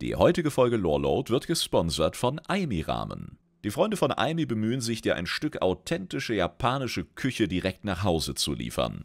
Die heutige Folge Loreload wird gesponsert von Aimi Ramen. Die Freunde von Aimi bemühen sich, dir ein Stück authentische japanische Küche direkt nach Hause zu liefern.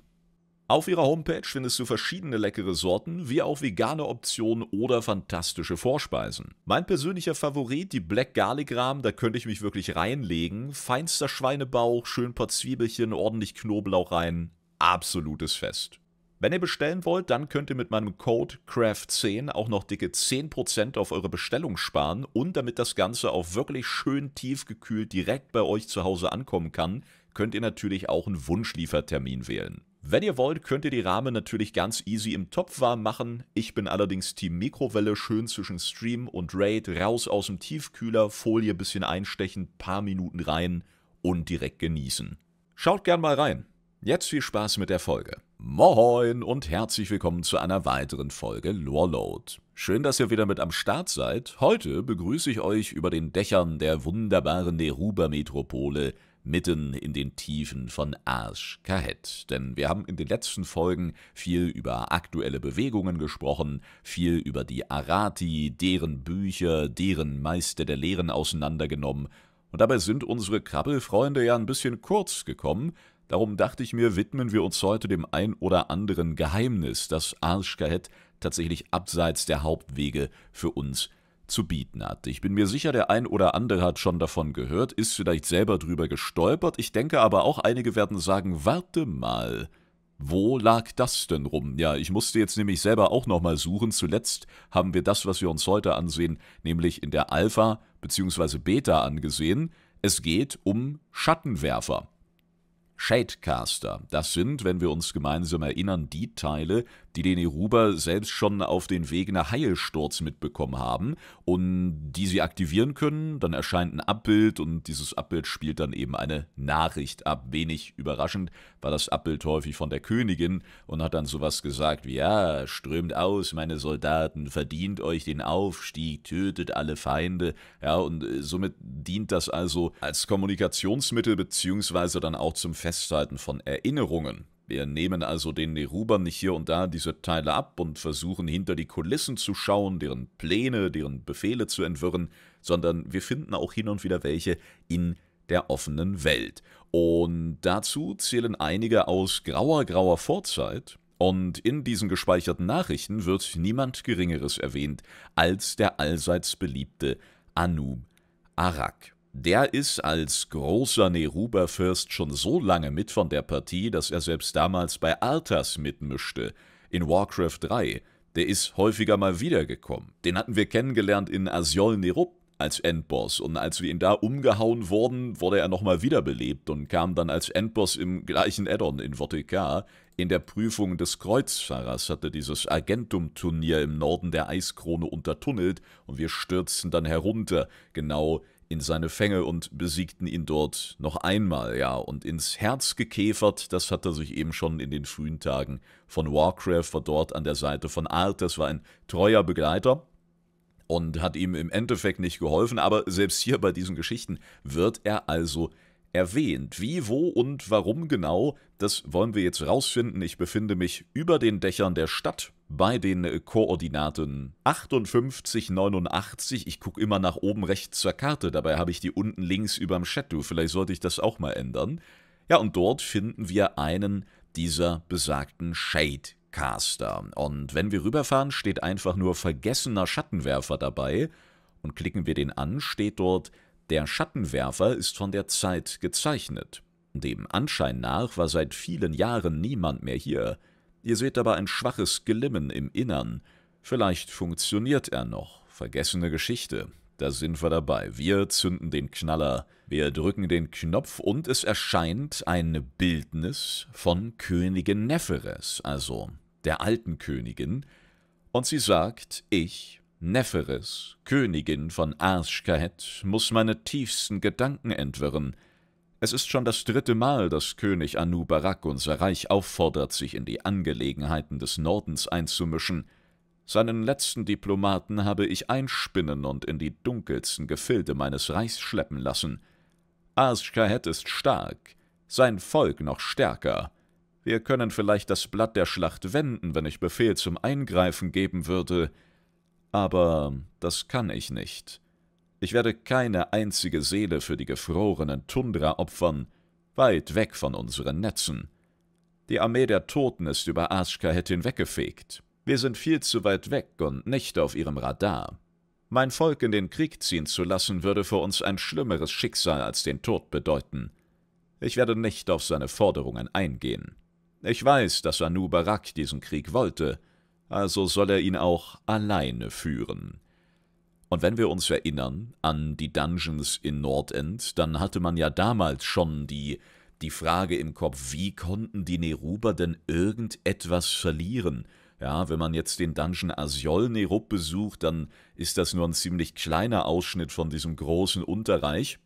Auf ihrer Homepage findest du verschiedene leckere Sorten, wie auch vegane Optionen oder fantastische Vorspeisen. Mein persönlicher Favorit, die Black Garlic Rahmen, da könnte ich mich wirklich reinlegen. Feinster Schweinebauch, schön ein paar Zwiebelchen, ordentlich Knoblauch rein. Absolutes Fest. Wenn ihr bestellen wollt, dann könnt ihr mit meinem Code CRAFT10 auch noch dicke 10% auf eure Bestellung sparen und damit das Ganze auch wirklich schön tiefgekühlt direkt bei euch zu Hause ankommen kann, könnt ihr natürlich auch einen Wunschliefertermin wählen. Wenn ihr wollt, könnt ihr die Rahmen natürlich ganz easy im Topf warm machen. Ich bin allerdings Team Mikrowelle, schön zwischen Stream und Raid, raus aus dem Tiefkühler, Folie bisschen einstechen, paar Minuten rein und direkt genießen. Schaut gern mal rein. Jetzt viel Spaß mit der Folge. Moin und herzlich willkommen zu einer weiteren Folge Lorload. Schön, dass ihr wieder mit am Start seid. Heute begrüße ich euch über den Dächern der wunderbaren Neruba-Metropole mitten in den Tiefen von Arsch Kahet. Denn wir haben in den letzten Folgen viel über aktuelle Bewegungen gesprochen, viel über die Arati, deren Bücher, deren Meister der Lehren auseinandergenommen. Und dabei sind unsere Krabbelfreunde ja ein bisschen kurz gekommen, Darum dachte ich mir, widmen wir uns heute dem ein oder anderen Geheimnis, das Arschkahet tatsächlich abseits der Hauptwege für uns zu bieten hat. Ich bin mir sicher, der ein oder andere hat schon davon gehört, ist vielleicht selber drüber gestolpert. Ich denke aber auch, einige werden sagen, warte mal, wo lag das denn rum? Ja, ich musste jetzt nämlich selber auch nochmal suchen. Zuletzt haben wir das, was wir uns heute ansehen, nämlich in der Alpha bzw. Beta angesehen. Es geht um Schattenwerfer. Shadecaster. Das sind, wenn wir uns gemeinsam erinnern, die Teile, die den Ruber selbst schon auf den Weg nach Heilsturz mitbekommen haben und die sie aktivieren können. Dann erscheint ein Abbild und dieses Abbild spielt dann eben eine Nachricht ab. Wenig überraschend war das Abbild häufig von der Königin und hat dann sowas gesagt wie, ja, strömt aus, meine Soldaten, verdient euch den Aufstieg, tötet alle Feinde. Ja, und äh, somit dient das also als Kommunikationsmittel beziehungsweise dann auch zum Festhalten von Erinnerungen. Wir nehmen also den Nerubern nicht hier und da diese Teile ab und versuchen hinter die Kulissen zu schauen, deren Pläne, deren Befehle zu entwirren, sondern wir finden auch hin und wieder welche in der offenen Welt. Und dazu zählen einige aus grauer, grauer Vorzeit, und in diesen gespeicherten Nachrichten wird niemand Geringeres erwähnt als der allseits beliebte Anub Arak. Der ist als großer Neruba-Fürst schon so lange mit von der Partie, dass er selbst damals bei Arthas mitmischte, in Warcraft 3. Der ist häufiger mal wiedergekommen. Den hatten wir kennengelernt in Asiol Nerub als Endboss und als wir ihn da umgehauen wurden, wurde er nochmal wiederbelebt und kam dann als Endboss im gleichen Addon in Votikar. In der Prüfung des Kreuzfahrers hatte dieses Argentum-Turnier im Norden der Eiskrone untertunnelt und wir stürzten dann herunter, genau in seine Fänge und besiegten ihn dort noch einmal, ja, und ins Herz gekäfert, das hat er sich eben schon in den frühen Tagen von Warcraft, war dort an der Seite von Art, das war ein treuer Begleiter und hat ihm im Endeffekt nicht geholfen, aber selbst hier bei diesen Geschichten wird er also erwähnt. Wie, wo und warum genau, das wollen wir jetzt rausfinden. Ich befinde mich über den Dächern der Stadt bei den äh, Koordinaten 58, 89. Ich gucke immer nach oben rechts zur Karte, dabei habe ich die unten links überm Shadow. Vielleicht sollte ich das auch mal ändern. Ja, und dort finden wir einen dieser besagten Shadecaster. Und wenn wir rüberfahren, steht einfach nur vergessener Schattenwerfer dabei. Und klicken wir den an, steht dort der Schattenwerfer ist von der Zeit gezeichnet. Dem Anschein nach war seit vielen Jahren niemand mehr hier. Ihr seht aber ein schwaches Glimmen im Innern. Vielleicht funktioniert er noch. Vergessene Geschichte. Da sind wir dabei. Wir zünden den Knaller. Wir drücken den Knopf und es erscheint ein Bildnis von Königin Neferes, also der alten Königin. Und sie sagt, ich Neferes, Königin von Arschkahet, muß meine tiefsten Gedanken entwirren. Es ist schon das dritte Mal, dass König Anubarak unser Reich auffordert, sich in die Angelegenheiten des Nordens einzumischen. Seinen letzten Diplomaten habe ich einspinnen und in die dunkelsten Gefilde meines Reichs schleppen lassen. Arschkahet ist stark, sein Volk noch stärker. Wir können vielleicht das Blatt der Schlacht wenden, wenn ich Befehl zum Eingreifen geben würde – aber das kann ich nicht. Ich werde keine einzige Seele für die gefrorenen Tundra opfern, weit weg von unseren Netzen. Die Armee der Toten ist über Ashkahet hinweggefegt. Wir sind viel zu weit weg und nicht auf ihrem Radar. Mein Volk in den Krieg ziehen zu lassen, würde für uns ein schlimmeres Schicksal als den Tod bedeuten. Ich werde nicht auf seine Forderungen eingehen. Ich weiß, dass Anubarak diesen Krieg wollte, also soll er ihn auch alleine führen. Und wenn wir uns erinnern an die Dungeons in Nordend, dann hatte man ja damals schon die, die Frage im Kopf, wie konnten die Neruber denn irgendetwas verlieren? Ja, wenn man jetzt den Dungeon Asiol Nerup besucht, dann ist das nur ein ziemlich kleiner Ausschnitt von diesem großen Unterreich.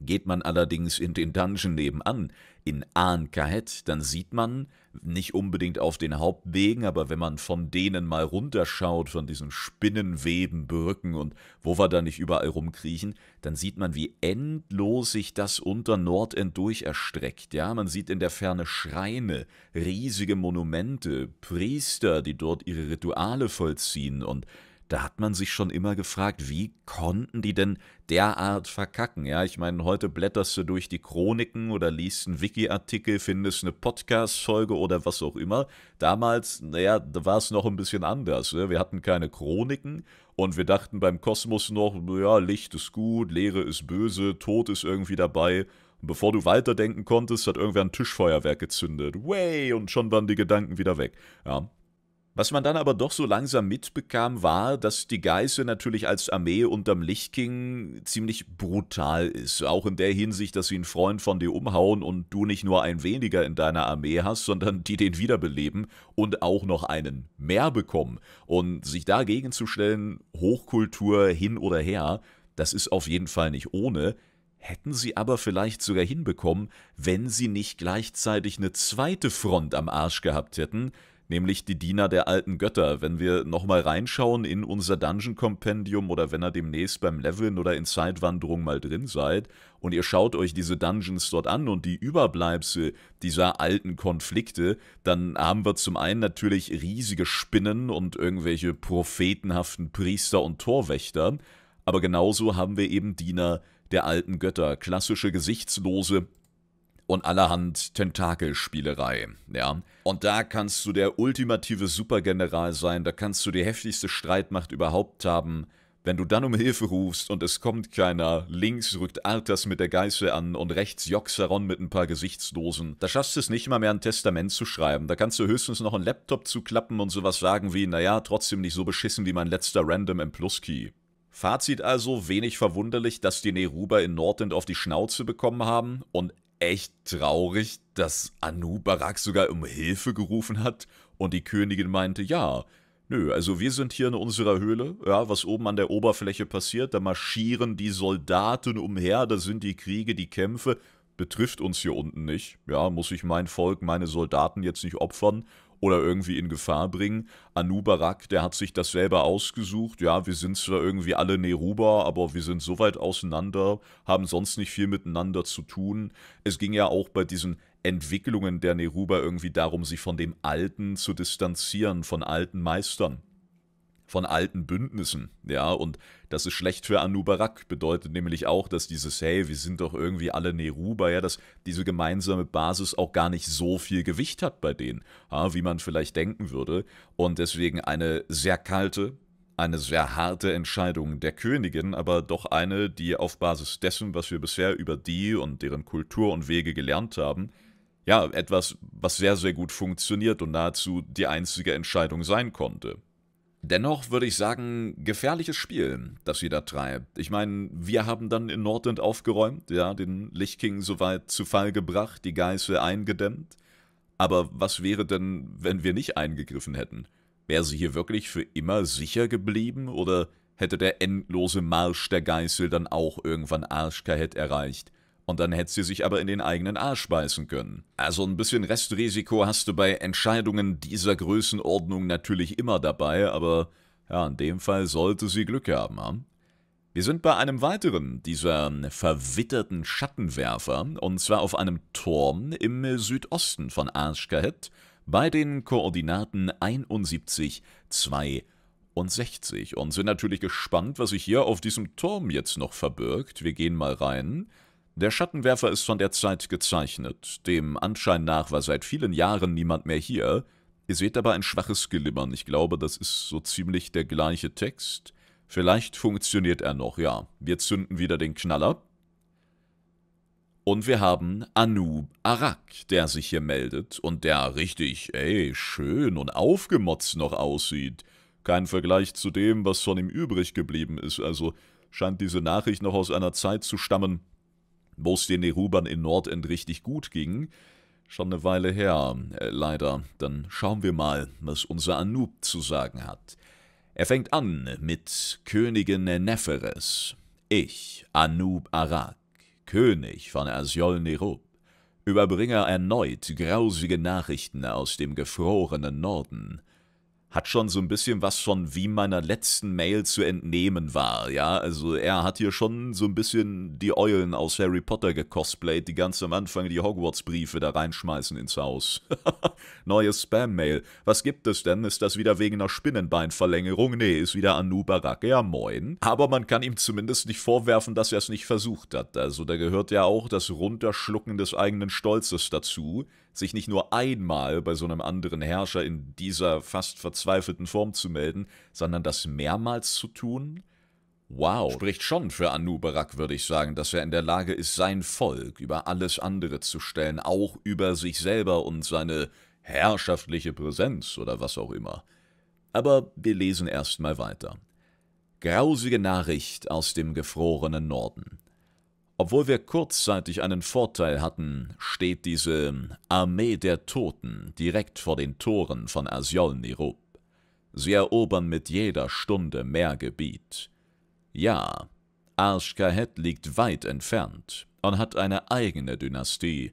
Geht man allerdings in den Dungeon nebenan, in Ankahet, dann sieht man, nicht unbedingt auf den Hauptwegen, aber wenn man von denen mal runterschaut, von diesen Spinnenweben, Brücken und wo wir da nicht überall rumkriechen, dann sieht man, wie endlos sich das unter Nordend durch erstreckt. Ja, man sieht in der Ferne Schreine, riesige Monumente, Priester, die dort ihre Rituale vollziehen und da hat man sich schon immer gefragt, wie konnten die denn derart verkacken? Ja, ich meine, heute blätterst du durch die Chroniken oder liest einen Wiki-Artikel, findest eine Podcast-Folge oder was auch immer. Damals, naja, da war es noch ein bisschen anders. Ne? Wir hatten keine Chroniken und wir dachten beim Kosmos noch, naja, Licht ist gut, Leere ist böse, Tod ist irgendwie dabei. Und bevor du weiterdenken konntest, hat irgendwer ein Tischfeuerwerk gezündet. Way! Und schon waren die Gedanken wieder weg. Ja, was man dann aber doch so langsam mitbekam, war, dass die Geiße natürlich als Armee unterm Lichtking ziemlich brutal ist. Auch in der Hinsicht, dass sie einen Freund von dir umhauen und du nicht nur ein weniger in deiner Armee hast, sondern die den wiederbeleben und auch noch einen mehr bekommen. Und sich dagegen zu stellen, Hochkultur hin oder her, das ist auf jeden Fall nicht ohne hätten sie aber vielleicht sogar hinbekommen, wenn sie nicht gleichzeitig eine zweite Front am Arsch gehabt hätten, nämlich die Diener der alten Götter. Wenn wir nochmal reinschauen in unser Dungeon-Kompendium oder wenn ihr demnächst beim Leveln oder in Zeitwanderung mal drin seid und ihr schaut euch diese Dungeons dort an und die Überbleibsel dieser alten Konflikte, dann haben wir zum einen natürlich riesige Spinnen und irgendwelche prophetenhaften Priester und Torwächter, aber genauso haben wir eben Diener der alten Götter, klassische gesichtslose und allerhand Tentakelspielerei, ja. Und da kannst du der ultimative Supergeneral sein, da kannst du die heftigste Streitmacht überhaupt haben. Wenn du dann um Hilfe rufst und es kommt keiner, links rückt Arthas mit der Geißel an und rechts Joxaron mit ein paar Gesichtsdosen, da schaffst du es nicht mal mehr ein Testament zu schreiben. Da kannst du höchstens noch einen Laptop zuklappen und sowas sagen wie, naja, trotzdem nicht so beschissen wie mein letzter Random im Plus Key. Fazit also, wenig verwunderlich, dass die Neruba in Nordend auf die Schnauze bekommen haben und echt traurig, dass Anu Barak sogar um Hilfe gerufen hat und die Königin meinte, ja, nö, also wir sind hier in unserer Höhle, ja, was oben an der Oberfläche passiert, da marschieren die Soldaten umher, da sind die Kriege, die Kämpfe, betrifft uns hier unten nicht, ja, muss ich mein Volk, meine Soldaten jetzt nicht opfern oder irgendwie in Gefahr bringen. Anubarak, der hat sich das selber ausgesucht. Ja, wir sind zwar irgendwie alle Neruba, aber wir sind so weit auseinander, haben sonst nicht viel miteinander zu tun. Es ging ja auch bei diesen Entwicklungen der Neruba irgendwie darum, sich von dem Alten zu distanzieren, von alten Meistern von alten Bündnissen, ja, und das ist schlecht für Anubarak, bedeutet nämlich auch, dass dieses, hey, wir sind doch irgendwie alle Neruba, ja, dass diese gemeinsame Basis auch gar nicht so viel Gewicht hat bei denen, ja, wie man vielleicht denken würde, und deswegen eine sehr kalte, eine sehr harte Entscheidung der Königin, aber doch eine, die auf Basis dessen, was wir bisher über die und deren Kultur und Wege gelernt haben, ja, etwas, was sehr, sehr gut funktioniert und nahezu die einzige Entscheidung sein konnte. Dennoch würde ich sagen, gefährliches Spiel, das sie da treibt. Ich meine, wir haben dann in Nordend aufgeräumt, ja, den Lichtking soweit zu Fall gebracht, die Geißel eingedämmt. Aber was wäre denn, wenn wir nicht eingegriffen hätten? Wäre sie hier wirklich für immer sicher geblieben oder hätte der endlose Marsch der Geißel dann auch irgendwann Arschkahet erreicht und dann hätte sie sich aber in den eigenen Arsch beißen können. Also ein bisschen Restrisiko hast du bei Entscheidungen dieser Größenordnung natürlich immer dabei, aber ja, in dem Fall sollte sie Glück haben. Hm? Wir sind bei einem weiteren dieser verwitterten Schattenwerfer, und zwar auf einem Turm im Südosten von Arschkahet bei den Koordinaten 71, 2 und 60. Und sind natürlich gespannt, was sich hier auf diesem Turm jetzt noch verbirgt. Wir gehen mal rein. Der Schattenwerfer ist von der Zeit gezeichnet. Dem Anschein nach war seit vielen Jahren niemand mehr hier. Ihr seht aber ein schwaches Gelimmern. Ich glaube, das ist so ziemlich der gleiche Text. Vielleicht funktioniert er noch, ja. Wir zünden wieder den Knaller. Und wir haben Anu Arak, der sich hier meldet und der richtig, ey, schön und aufgemotzt noch aussieht. Kein Vergleich zu dem, was von ihm übrig geblieben ist. Also scheint diese Nachricht noch aus einer Zeit zu stammen, wo es den Nerubern in Nordend richtig gut ging. Schon eine Weile her, äh, leider. Dann schauen wir mal, was unser Anub zu sagen hat. Er fängt an mit Königin Neferes. Ich, Anub Arak, König von Asjol Nerub, überbringe erneut grausige Nachrichten aus dem gefrorenen Norden hat schon so ein bisschen was von wie meiner letzten Mail zu entnehmen war, ja. Also er hat hier schon so ein bisschen die Eulen aus Harry Potter gecosplayt, die ganz am Anfang die Hogwarts-Briefe da reinschmeißen ins Haus. Neue Spam-Mail. Was gibt es denn? Ist das wieder wegen einer Spinnenbeinverlängerung? Nee, ist wieder Anubarak. Ja, moin. Aber man kann ihm zumindest nicht vorwerfen, dass er es nicht versucht hat. Also da gehört ja auch das Runterschlucken des eigenen Stolzes dazu sich nicht nur einmal bei so einem anderen Herrscher in dieser fast verzweifelten Form zu melden, sondern das mehrmals zu tun? Wow, spricht schon für Anubarak, würde ich sagen, dass er in der Lage ist, sein Volk über alles andere zu stellen, auch über sich selber und seine herrschaftliche Präsenz oder was auch immer. Aber wir lesen erstmal weiter. Grausige Nachricht aus dem gefrorenen Norden. Obwohl wir kurzzeitig einen Vorteil hatten, steht diese Armee der Toten direkt vor den Toren von Asjolnirub. Sie erobern mit jeder Stunde mehr Gebiet. Ja, Arschkahet liegt weit entfernt und hat eine eigene Dynastie,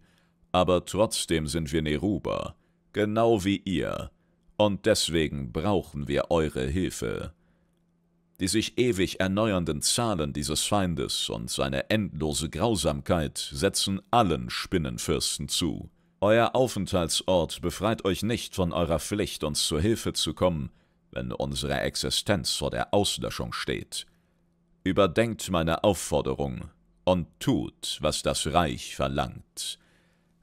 aber trotzdem sind wir Neruber, genau wie ihr, und deswegen brauchen wir eure Hilfe die sich ewig erneuernden Zahlen dieses Feindes und seine endlose Grausamkeit setzen allen Spinnenfürsten zu. Euer Aufenthaltsort befreit euch nicht von eurer Pflicht, uns zu Hilfe zu kommen, wenn unsere Existenz vor der Auslöschung steht. Überdenkt meine Aufforderung und tut, was das Reich verlangt.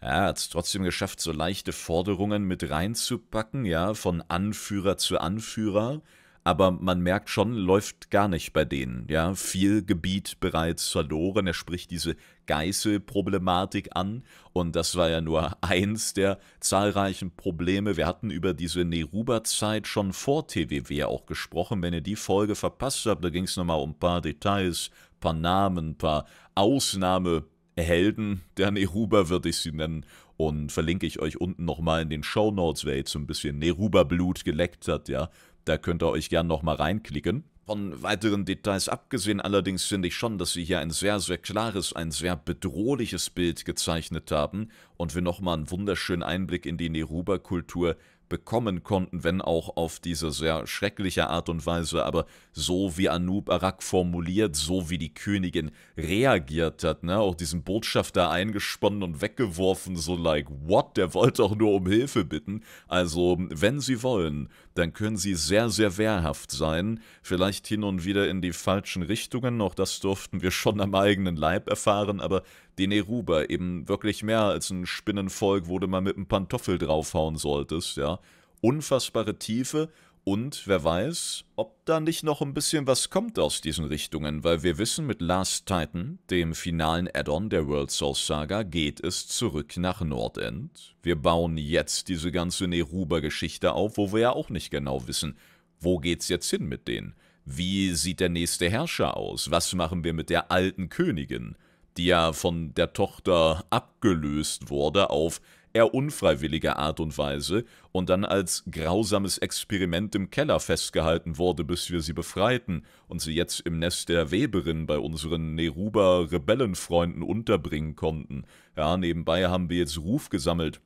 Er hat es trotzdem geschafft, so leichte Forderungen mit reinzupacken, ja, von Anführer zu Anführer, aber man merkt schon, läuft gar nicht bei denen. Ja, viel Gebiet bereits verloren. Er spricht diese Geißelproblematik an und das war ja nur eins der zahlreichen Probleme. Wir hatten über diese Neruba-Zeit schon vor TWW auch gesprochen. Wenn ihr die Folge verpasst habt, da ging es nochmal um ein paar Details, ein paar Namen, ein paar Ausnahmehelden der Neruba würde ich sie nennen und verlinke ich euch unten nochmal in den Show Notes, wer jetzt so ein bisschen Neruba-Blut geleckt hat, ja, da könnt ihr euch gern nochmal reinklicken. Von weiteren Details abgesehen allerdings finde ich schon, dass sie hier ein sehr, sehr klares, ein sehr bedrohliches Bild gezeichnet haben und wir nochmal einen wunderschönen Einblick in die Neruba-Kultur bekommen konnten, wenn auch auf diese sehr schreckliche Art und Weise, aber so wie Anub Arak formuliert, so wie die Königin reagiert hat, ne, auch diesen Botschafter eingesponnen und weggeworfen, so like, what, der wollte doch nur um Hilfe bitten. Also, wenn sie wollen, dann können sie sehr, sehr wehrhaft sein, vielleicht hin und wieder in die falschen Richtungen, auch das durften wir schon am eigenen Leib erfahren, aber die Neruba eben wirklich mehr als ein Spinnenvolk, wo du mal mit einem Pantoffel draufhauen solltest, ja. Unfassbare Tiefe und wer weiß, ob da nicht noch ein bisschen was kommt aus diesen Richtungen, weil wir wissen, mit Last Titan, dem finalen Add-on der World Source Saga, geht es zurück nach Nordend. Wir bauen jetzt diese ganze Neruba-Geschichte auf, wo wir ja auch nicht genau wissen, wo geht's jetzt hin mit denen? Wie sieht der nächste Herrscher aus? Was machen wir mit der alten Königin? die ja von der Tochter abgelöst wurde auf eher unfreiwillige Art und Weise und dann als grausames Experiment im Keller festgehalten wurde, bis wir sie befreiten und sie jetzt im Nest der Weberin bei unseren Neruba-Rebellenfreunden unterbringen konnten. Ja, nebenbei haben wir jetzt Ruf gesammelt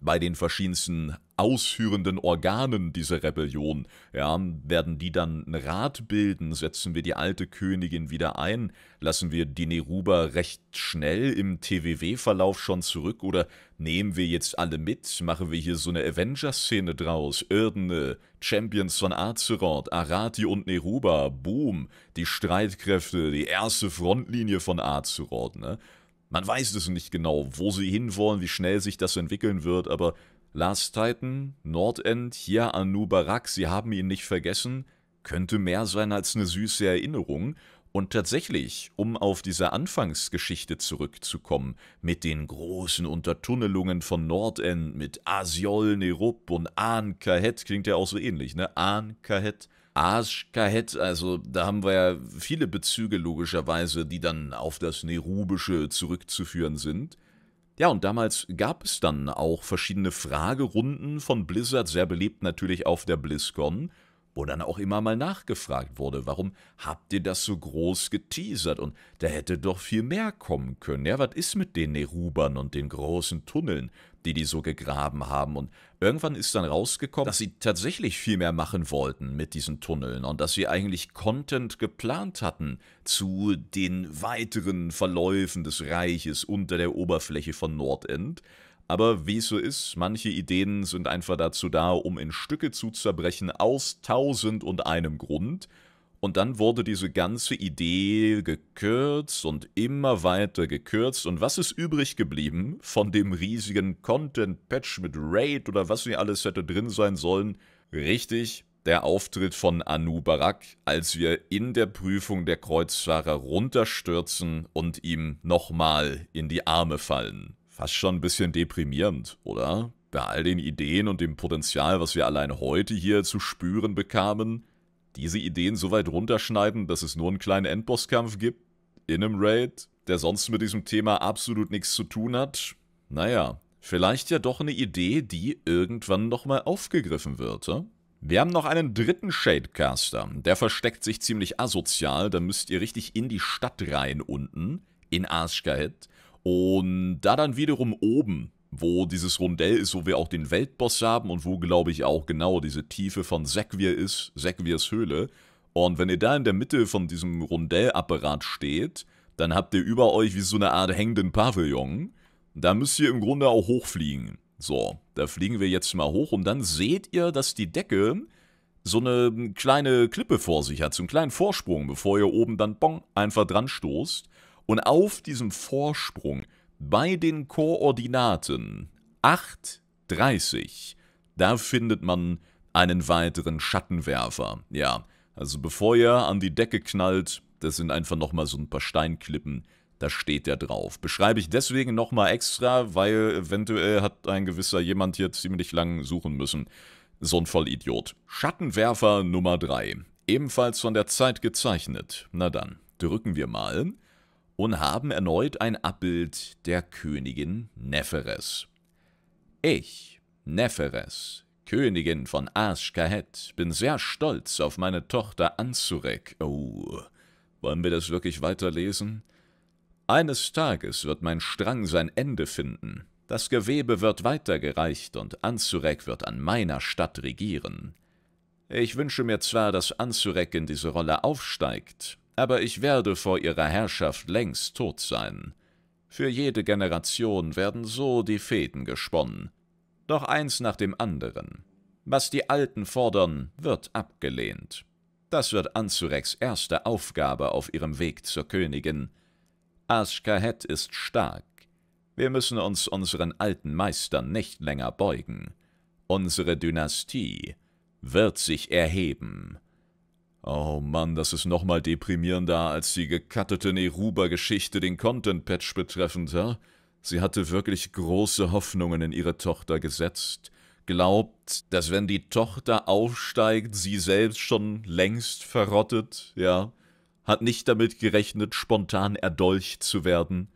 bei den verschiedensten ausführenden Organen dieser Rebellion. Ja, werden die dann einen Rat bilden? Setzen wir die alte Königin wieder ein? Lassen wir die Neruba recht schnell im TWW-Verlauf schon zurück? Oder nehmen wir jetzt alle mit? Machen wir hier so eine avenger szene draus? Irdene, Champions von Azeroth, Arati und Neruba, Boom, die Streitkräfte, die erste Frontlinie von Azeroth, ne? Man weiß es nicht genau, wo sie hinwollen, wie schnell sich das entwickeln wird, aber Last Titan, Nordend, hier Anubarak, sie haben ihn nicht vergessen, könnte mehr sein als eine süße Erinnerung. Und tatsächlich, um auf diese Anfangsgeschichte zurückzukommen, mit den großen Untertunnelungen von Nordend, mit Asiol, Nerup und An Kahet, klingt ja auch so ähnlich, ne? An Kahet, Arschkahet, also da haben wir ja viele Bezüge logischerweise, die dann auf das Nerubische zurückzuführen sind. Ja, und damals gab es dann auch verschiedene Fragerunden von Blizzard, sehr belebt natürlich auf der BlizzCon, wo dann auch immer mal nachgefragt wurde, warum habt ihr das so groß geteasert und da hätte doch viel mehr kommen können. Ja, was ist mit den Nerubern und den großen Tunneln? die die so gegraben haben. Und irgendwann ist dann rausgekommen, dass sie tatsächlich viel mehr machen wollten mit diesen Tunneln und dass sie eigentlich Content geplant hatten zu den weiteren Verläufen des Reiches unter der Oberfläche von Nordend. Aber wie es so ist, manche Ideen sind einfach dazu da, um in Stücke zu zerbrechen, aus tausend und einem Grund. Und dann wurde diese ganze Idee gekürzt und immer weiter gekürzt. Und was ist übrig geblieben von dem riesigen Content-Patch mit Raid oder was hier alles hätte drin sein sollen? Richtig, der Auftritt von Anu Barak, als wir in der Prüfung der Kreuzfahrer runterstürzen und ihm nochmal in die Arme fallen. Fast schon ein bisschen deprimierend, oder? Bei all den Ideen und dem Potenzial, was wir allein heute hier zu spüren bekamen, diese Ideen so weit runterschneiden, dass es nur einen kleinen Endbosskampf gibt, in einem Raid, der sonst mit diesem Thema absolut nichts zu tun hat? Naja, vielleicht ja doch eine Idee, die irgendwann nochmal aufgegriffen wird, ja? Hm? Wir haben noch einen dritten Shadecaster. Der versteckt sich ziemlich asozial. Da müsst ihr richtig in die Stadt rein unten, in Arschgehead. Und da dann wiederum oben wo dieses Rundell ist, wo wir auch den Weltboss haben und wo, glaube ich, auch genau diese Tiefe von Sekvir ist, Sekvirs Höhle. Und wenn ihr da in der Mitte von diesem Rundellapparat steht, dann habt ihr über euch wie so eine Art hängenden Pavillon. Da müsst ihr im Grunde auch hochfliegen. So, da fliegen wir jetzt mal hoch und dann seht ihr, dass die Decke so eine kleine Klippe vor sich hat, so einen kleinen Vorsprung, bevor ihr oben dann bong einfach dran stoßt. Und auf diesem Vorsprung bei den Koordinaten 8,30, da findet man einen weiteren Schattenwerfer. Ja, also bevor er an die Decke knallt, das sind einfach nochmal so ein paar Steinklippen, da steht er drauf. Beschreibe ich deswegen nochmal extra, weil eventuell hat ein gewisser jemand hier ziemlich lang suchen müssen. So ein Vollidiot. Schattenwerfer Nummer 3. Ebenfalls von der Zeit gezeichnet. Na dann, drücken wir mal und haben erneut ein Abbild der Königin Neferes. Ich, Neferes, Königin von Aschkahet, bin sehr stolz auf meine Tochter Anzurek. Oh, wollen wir das wirklich weiterlesen? Eines Tages wird mein Strang sein Ende finden. Das Gewebe wird weitergereicht und Anzurek wird an meiner Stadt regieren. Ich wünsche mir zwar, dass Anzurek in diese Rolle aufsteigt, aber ich werde vor ihrer Herrschaft längst tot sein. Für jede Generation werden so die Fäden gesponnen, doch eins nach dem anderen. Was die Alten fordern, wird abgelehnt. Das wird Anzureks erste Aufgabe auf ihrem Weg zur Königin. Aschkahet ist stark. Wir müssen uns unseren alten Meistern nicht länger beugen. Unsere Dynastie wird sich erheben. Oh Mann, das ist nochmal deprimierender als die gekattete Neruba-Geschichte den Content-Patch betreffend, ja? Sie hatte wirklich große Hoffnungen in ihre Tochter gesetzt, glaubt, dass wenn die Tochter aufsteigt, sie selbst schon längst verrottet, ja? Hat nicht damit gerechnet, spontan erdolcht zu werden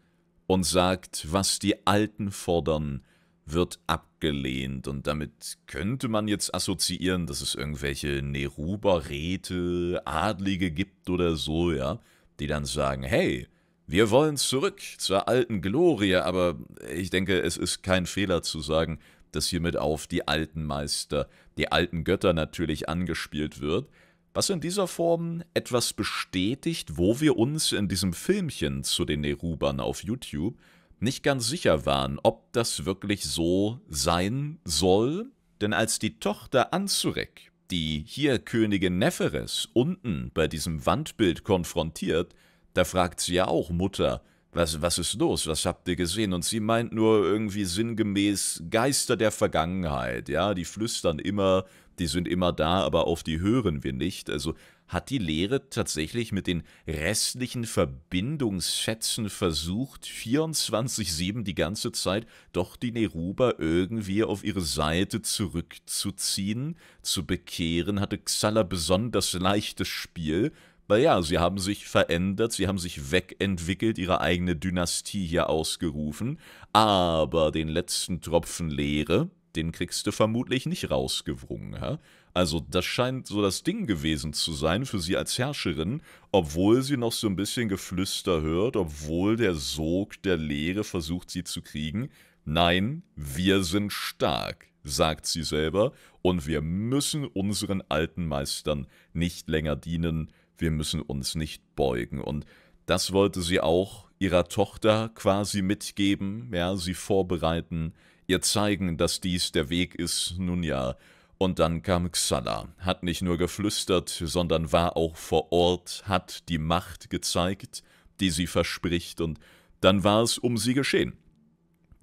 und sagt, was die Alten fordern – wird abgelehnt und damit könnte man jetzt assoziieren, dass es irgendwelche Neruber-Räte, Adlige gibt oder so, ja, die dann sagen, hey, wir wollen zurück zur alten Glorie, aber ich denke, es ist kein Fehler zu sagen, dass hiermit auf die alten Meister, die alten Götter natürlich angespielt wird, was in dieser Form etwas bestätigt, wo wir uns in diesem Filmchen zu den Nerubern auf YouTube nicht ganz sicher waren, ob das wirklich so sein soll, denn als die Tochter Anzurek, die hier Königin Neferes unten bei diesem Wandbild konfrontiert, da fragt sie ja auch Mutter, was, was ist los, was habt ihr gesehen? Und sie meint nur irgendwie sinngemäß Geister der Vergangenheit, ja, die flüstern immer, die sind immer da, aber auf die hören wir nicht. Also hat die Lehre tatsächlich mit den restlichen Verbindungsschätzen versucht, 24-7 die ganze Zeit doch die Neruba irgendwie auf ihre Seite zurückzuziehen, zu bekehren, hatte Xalla besonders leichtes Spiel, weil ja, sie haben sich verändert, sie haben sich wegentwickelt, ihre eigene Dynastie hier ausgerufen, aber den letzten Tropfen Leere, den kriegst du vermutlich nicht rausgewrungen. Ja? Also das scheint so das Ding gewesen zu sein für sie als Herrscherin, obwohl sie noch so ein bisschen Geflüster hört, obwohl der Sog der Leere versucht, sie zu kriegen. Nein, wir sind stark, sagt sie selber, und wir müssen unseren alten Meistern nicht länger dienen, wir müssen uns nicht beugen. Und das wollte sie auch ihrer Tochter quasi mitgeben, ja, sie vorbereiten, ihr zeigen, dass dies der Weg ist. Nun ja, und dann kam Xala, hat nicht nur geflüstert, sondern war auch vor Ort, hat die Macht gezeigt, die sie verspricht, und dann war es um sie geschehen.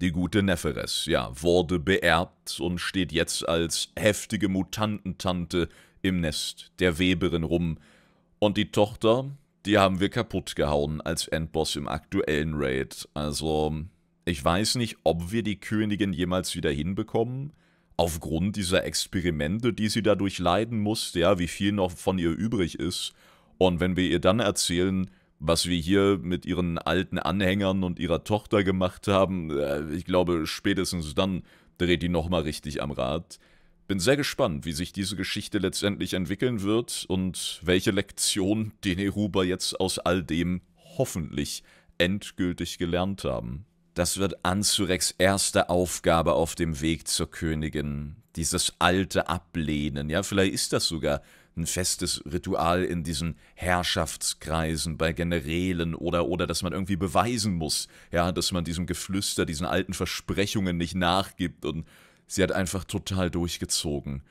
Die gute Neferes, ja, wurde beerbt und steht jetzt als heftige Mutantentante im Nest der Weberin rum. Und die Tochter, die haben wir kaputt gehauen als Endboss im aktuellen Raid. Also, ich weiß nicht, ob wir die Königin jemals wieder hinbekommen aufgrund dieser Experimente, die sie dadurch leiden musste, ja, wie viel noch von ihr übrig ist. Und wenn wir ihr dann erzählen, was wir hier mit ihren alten Anhängern und ihrer Tochter gemacht haben, äh, ich glaube, spätestens dann dreht die nochmal richtig am Rad. Bin sehr gespannt, wie sich diese Geschichte letztendlich entwickeln wird und welche Lektion Dene Eruber jetzt aus all dem hoffentlich endgültig gelernt haben. Das wird Anzureks erste Aufgabe auf dem Weg zur Königin. Dieses alte Ablehnen. Ja, vielleicht ist das sogar ein festes Ritual in diesen Herrschaftskreisen bei Generälen oder, oder dass man irgendwie beweisen muss, ja, dass man diesem Geflüster, diesen alten Versprechungen nicht nachgibt und sie hat einfach total durchgezogen.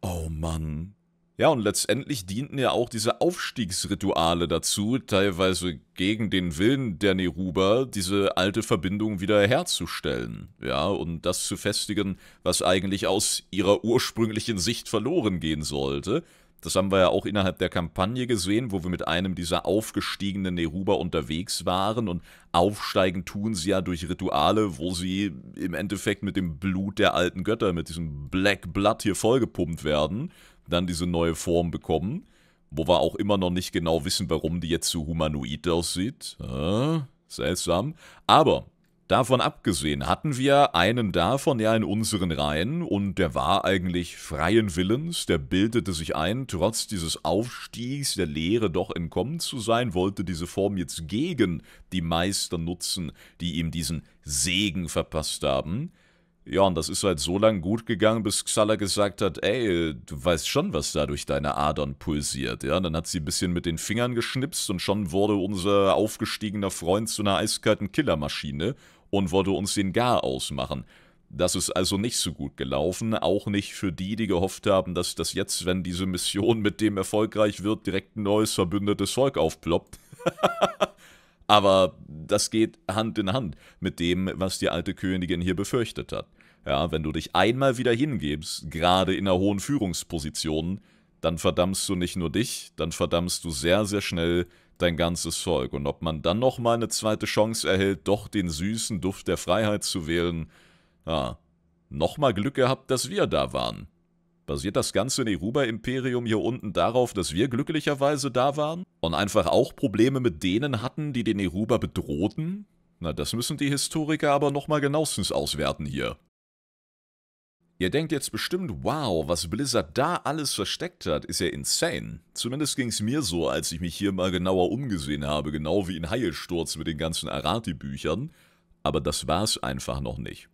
Oh Mann, ja, und letztendlich dienten ja auch diese Aufstiegsrituale dazu, teilweise gegen den Willen der Neruber, diese alte Verbindung wieder herzustellen. Ja, und das zu festigen, was eigentlich aus ihrer ursprünglichen Sicht verloren gehen sollte. Das haben wir ja auch innerhalb der Kampagne gesehen, wo wir mit einem dieser aufgestiegenen Neruber unterwegs waren und aufsteigen tun sie ja durch Rituale, wo sie im Endeffekt mit dem Blut der alten Götter, mit diesem Black Blood hier vollgepumpt werden dann diese neue Form bekommen, wo wir auch immer noch nicht genau wissen, warum die jetzt so humanoid aussieht. Äh, seltsam. Aber Davon abgesehen hatten wir einen davon ja in unseren Reihen und der war eigentlich freien Willens, der bildete sich ein, trotz dieses Aufstiegs der Lehre doch entkommen zu sein, wollte diese Form jetzt gegen die Meister nutzen, die ihm diesen Segen verpasst haben. Ja, und das ist halt so lang gut gegangen, bis Xala gesagt hat, ey, du weißt schon, was da durch deine Adern pulsiert, ja. Und dann hat sie ein bisschen mit den Fingern geschnipst und schon wurde unser aufgestiegener Freund zu einer eiskalten Killermaschine und wollte uns den Gar ausmachen. Das ist also nicht so gut gelaufen, auch nicht für die, die gehofft haben, dass das jetzt, wenn diese Mission mit dem erfolgreich wird, direkt ein neues verbündetes Volk aufploppt. Aber das geht Hand in Hand mit dem, was die alte Königin hier befürchtet hat. Ja, wenn du dich einmal wieder hingibst, gerade in einer hohen Führungsposition, dann verdammst du nicht nur dich, dann verdammst du sehr, sehr schnell dein ganzes Volk. Und ob man dann nochmal eine zweite Chance erhält, doch den süßen Duft der Freiheit zu wählen, ja, nochmal Glück gehabt, dass wir da waren. Basiert das ganze Neruba-Imperium hier unten darauf, dass wir glücklicherweise da waren? Und einfach auch Probleme mit denen hatten, die den Neruba bedrohten? Na, das müssen die Historiker aber nochmal genauestens auswerten hier. Ihr denkt jetzt bestimmt, wow, was Blizzard da alles versteckt hat, ist ja insane. Zumindest ging es mir so, als ich mich hier mal genauer umgesehen habe, genau wie in Heilsturz mit den ganzen Arati-Büchern. Aber das war's einfach noch nicht.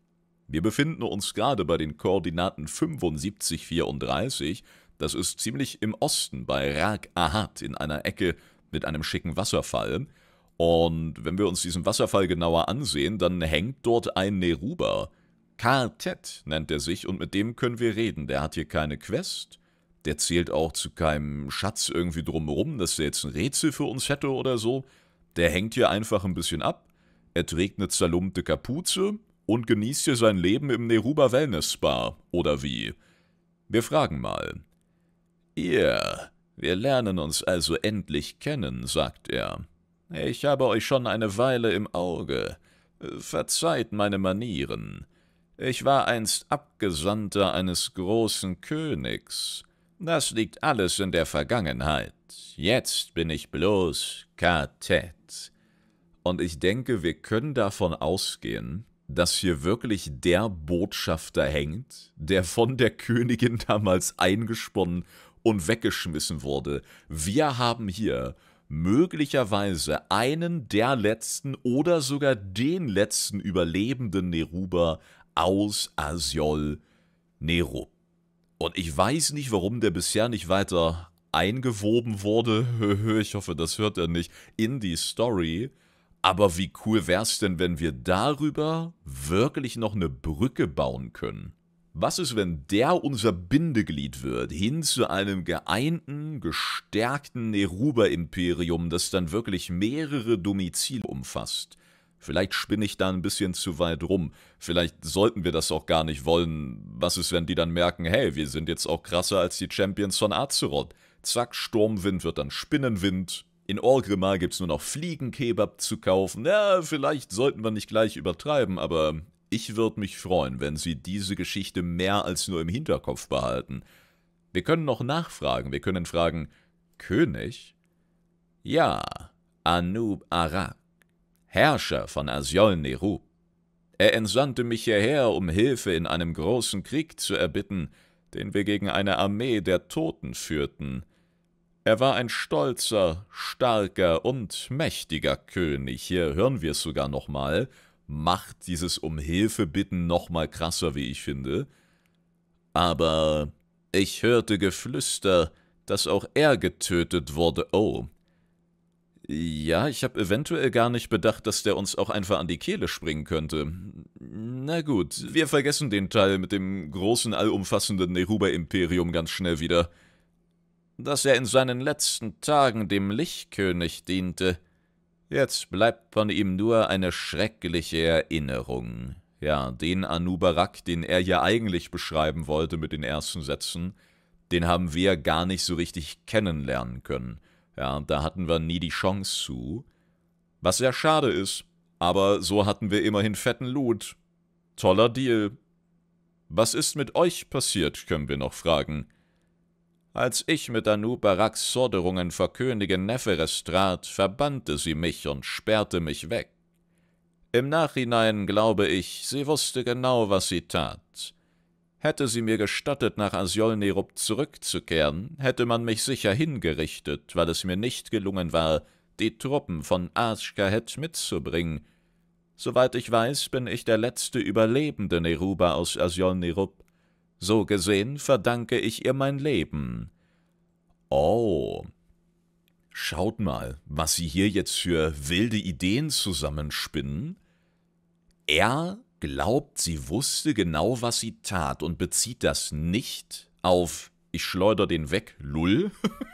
Wir befinden uns gerade bei den Koordinaten 75, 34. Das ist ziemlich im Osten bei Rag Ahat in einer Ecke mit einem schicken Wasserfall. Und wenn wir uns diesen Wasserfall genauer ansehen, dann hängt dort ein Neruba. Quartett nennt er sich und mit dem können wir reden. Der hat hier keine Quest. Der zählt auch zu keinem Schatz irgendwie drumherum, dass er jetzt ein Rätsel für uns hätte oder so. Der hängt hier einfach ein bisschen ab. Er trägt eine zerlumpte Kapuze und genießt hier sein Leben im Neruba Wellness Spa. Oder wie? Wir fragen mal. Ihr, wir lernen uns also endlich kennen, sagt er. Ich habe euch schon eine Weile im Auge. Verzeiht meine Manieren. Ich war einst Abgesandter eines großen Königs. Das liegt alles in der Vergangenheit. Jetzt bin ich bloß Quartett. Und ich denke, wir können davon ausgehen, dass hier wirklich der Botschafter hängt, der von der Königin damals eingesponnen und weggeschmissen wurde. Wir haben hier möglicherweise einen der letzten oder sogar den letzten Überlebenden Neruba aus Asiol Nero. Und ich weiß nicht, warum der bisher nicht weiter eingewoben wurde, ich hoffe, das hört er nicht, in die Story. Aber wie cool wäre es denn, wenn wir darüber wirklich noch eine Brücke bauen können? Was ist, wenn der unser Bindeglied wird, hin zu einem geeinten, gestärkten Neruba-Imperium, das dann wirklich mehrere Domizile umfasst? Vielleicht spinne ich da ein bisschen zu weit rum. Vielleicht sollten wir das auch gar nicht wollen. Was ist, wenn die dann merken, hey, wir sind jetzt auch krasser als die Champions von Azeroth? Zack, Sturmwind wird dann Spinnenwind. In Orgrimmar gibt's nur noch Fliegenkebab zu kaufen. Ja, vielleicht sollten wir nicht gleich übertreiben, aber ich würde mich freuen, wenn Sie diese Geschichte mehr als nur im Hinterkopf behalten. Wir können noch nachfragen. Wir können fragen, König? Ja, Anub Arak. Herrscher von Asjol-Neru. Er entsandte mich hierher, um Hilfe in einem großen Krieg zu erbitten, den wir gegen eine Armee der Toten führten. Er war ein stolzer, starker und mächtiger König. Hier hören wir es sogar nochmal. Macht dieses Um Hilfe bitten nochmal krasser, wie ich finde. Aber ich hörte Geflüster, dass auch er getötet wurde. Oh, ja, ich habe eventuell gar nicht bedacht, dass der uns auch einfach an die Kehle springen könnte. Na gut, wir vergessen den Teil mit dem großen allumfassenden Neruba-Imperium ganz schnell wieder. Dass er in seinen letzten Tagen dem Lichtkönig diente. Jetzt bleibt von ihm nur eine schreckliche Erinnerung. Ja, den Anubarak, den er ja eigentlich beschreiben wollte mit den ersten Sätzen, den haben wir gar nicht so richtig kennenlernen können. Ja, da hatten wir nie die Chance zu. Was sehr schade ist, aber so hatten wir immerhin fetten Loot. Toller Deal. Was ist mit euch passiert, können wir noch fragen. Als ich mit Anu Baraks vor Königin Neferes trat, verbannte sie mich und sperrte mich weg. Im Nachhinein glaube ich, sie wusste genau, was sie tat. Hätte sie mir gestattet, nach Asjolnirup zurückzukehren, hätte man mich sicher hingerichtet, weil es mir nicht gelungen war, die Truppen von Aschkahet mitzubringen. Soweit ich weiß, bin ich der letzte Überlebende Neruba aus Asjolnirup. So gesehen verdanke ich ihr mein Leben. Oh, Schaut mal, was sie hier jetzt für wilde Ideen zusammenspinnen. Er glaubt, sie wusste genau, was sie tat und bezieht das nicht auf ich schleuder den weg, lull,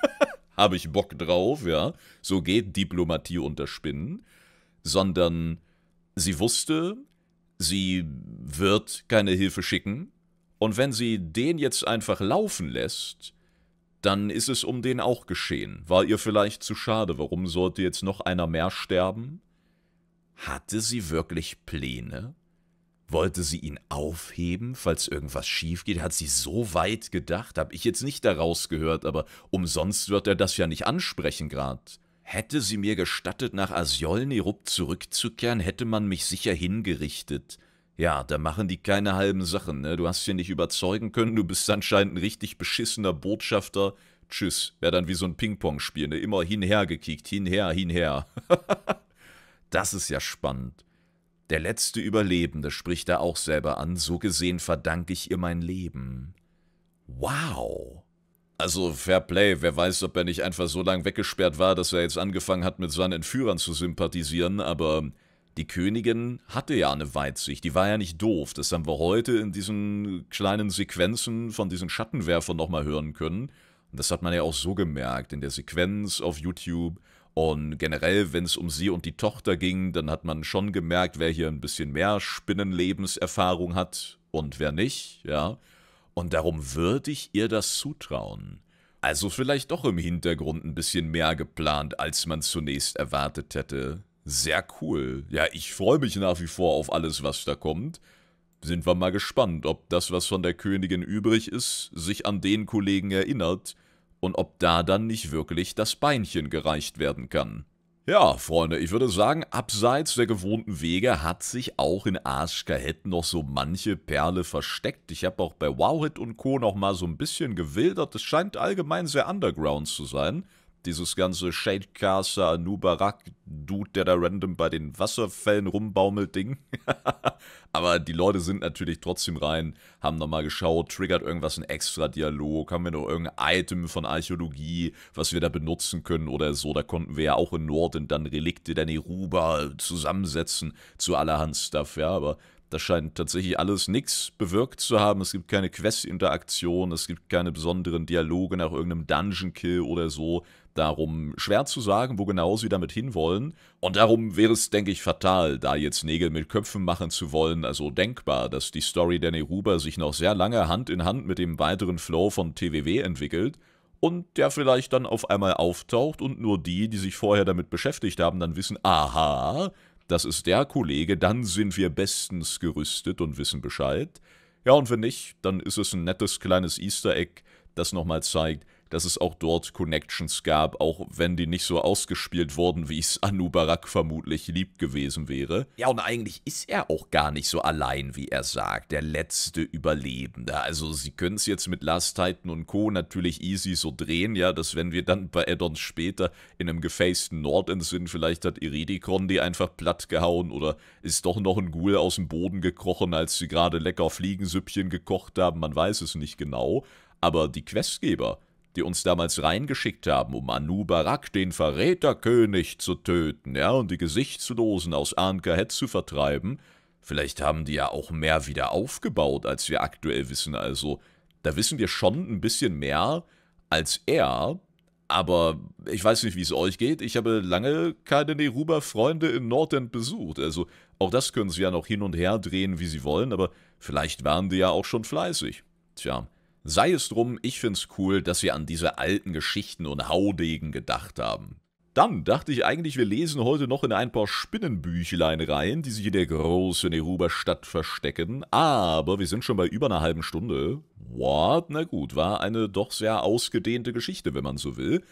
habe ich Bock drauf, ja, so geht Diplomatie unter Spinnen, sondern sie wusste, sie wird keine Hilfe schicken und wenn sie den jetzt einfach laufen lässt, dann ist es um den auch geschehen. War ihr vielleicht zu schade, warum sollte jetzt noch einer mehr sterben? Hatte sie wirklich Pläne? Wollte sie ihn aufheben, falls irgendwas schief geht? Hat sie so weit gedacht? Hab ich jetzt nicht daraus gehört, aber umsonst wird er das ja nicht ansprechen grad. Hätte sie mir gestattet, nach Asjolnirup zurückzukehren, hätte man mich sicher hingerichtet. Ja, da machen die keine halben Sachen, ne? Du hast sie nicht überzeugen können, du bist anscheinend ein richtig beschissener Botschafter. Tschüss. Wäre dann wie so ein Ping-Pong-Spiel, ne? Immer hinhergekickt, hinher, hinher. das ist ja spannend. Der letzte Überlebende spricht da auch selber an, so gesehen verdanke ich ihr mein Leben. Wow. Also Fair Play, wer weiß, ob er nicht einfach so lange weggesperrt war, dass er jetzt angefangen hat, mit seinen Entführern zu sympathisieren, aber die Königin hatte ja eine Weitsicht, die war ja nicht doof. Das haben wir heute in diesen kleinen Sequenzen von diesen Schattenwerfern nochmal hören können. Und das hat man ja auch so gemerkt in der Sequenz auf YouTube, und generell, wenn es um sie und die Tochter ging, dann hat man schon gemerkt, wer hier ein bisschen mehr Spinnenlebenserfahrung hat und wer nicht, ja. Und darum würde ich ihr das zutrauen. Also vielleicht doch im Hintergrund ein bisschen mehr geplant, als man zunächst erwartet hätte. Sehr cool. Ja, ich freue mich nach wie vor auf alles, was da kommt. Sind wir mal gespannt, ob das, was von der Königin übrig ist, sich an den Kollegen erinnert, und ob da dann nicht wirklich das Beinchen gereicht werden kann. Ja, Freunde, ich würde sagen, abseits der gewohnten Wege hat sich auch in Arschkahet noch so manche Perle versteckt. Ich habe auch bei Wowhead und Co. noch mal so ein bisschen gewildert. Es scheint allgemein sehr underground zu sein dieses ganze Shadecaster, Anubarak-Dude, der da random bei den Wasserfällen rumbaumelt, Ding. Aber die Leute sind natürlich trotzdem rein, haben nochmal geschaut, triggert irgendwas ein extra Dialog, haben wir noch irgendein Item von Archäologie, was wir da benutzen können oder so. Da konnten wir ja auch in Norden dann Relikte der Neruba zusammensetzen zu allerhand Stuff, ja. Aber das scheint tatsächlich alles nichts bewirkt zu haben. Es gibt keine Quest-Interaktion, es gibt keine besonderen Dialoge nach irgendeinem Dungeon-Kill oder so. Darum schwer zu sagen, wo genau sie damit hinwollen. Und darum wäre es, denke ich, fatal, da jetzt Nägel mit Köpfen machen zu wollen. Also denkbar, dass die Story der Neruba sich noch sehr lange Hand in Hand mit dem weiteren Flow von TWW entwickelt und der vielleicht dann auf einmal auftaucht und nur die, die sich vorher damit beschäftigt haben, dann wissen, aha, das ist der Kollege, dann sind wir bestens gerüstet und wissen Bescheid. Ja, und wenn nicht, dann ist es ein nettes kleines Easter Egg, das nochmal zeigt, dass es auch dort Connections gab, auch wenn die nicht so ausgespielt wurden, wie es Anubarak vermutlich lieb gewesen wäre. Ja, und eigentlich ist er auch gar nicht so allein, wie er sagt, der letzte Überlebende. Also sie können es jetzt mit Last Titan und Co. natürlich easy so drehen, ja, dass wenn wir dann bei Addons später in einem gefacten Nordend sind, vielleicht hat Iridikon die einfach platt gehauen oder ist doch noch ein Ghoul aus dem Boden gekrochen, als sie gerade lecker Fliegensüppchen gekocht haben, man weiß es nicht genau. Aber die Questgeber, die uns damals reingeschickt haben, um Anubarak, den Verräterkönig, zu töten, ja, und die Gesichtslosen aus Ankerhead zu vertreiben. Vielleicht haben die ja auch mehr wieder aufgebaut, als wir aktuell wissen, also da wissen wir schon ein bisschen mehr als er, aber ich weiß nicht, wie es euch geht. Ich habe lange keine Neruba-Freunde in Nordend besucht. Also auch das können sie ja noch hin und her drehen, wie sie wollen, aber vielleicht waren die ja auch schon fleißig. Tja, Sei es drum, ich find's cool, dass wir an diese alten Geschichten und Haudegen gedacht haben. Dann dachte ich eigentlich, wir lesen heute noch in ein paar Spinnenbüchlein rein, die sich in der großen Neruba-Stadt verstecken. Aber wir sind schon bei über einer halben Stunde. What? Na gut, war eine doch sehr ausgedehnte Geschichte, wenn man so will.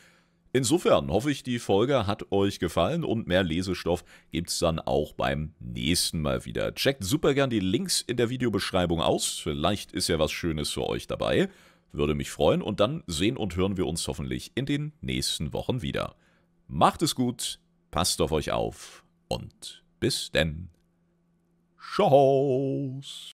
Insofern hoffe ich, die Folge hat euch gefallen und mehr Lesestoff gibt es dann auch beim nächsten Mal wieder. Checkt super gern die Links in der Videobeschreibung aus. Vielleicht ist ja was Schönes für euch dabei. Würde mich freuen und dann sehen und hören wir uns hoffentlich in den nächsten Wochen wieder. Macht es gut, passt auf euch auf und bis denn. Tschüss.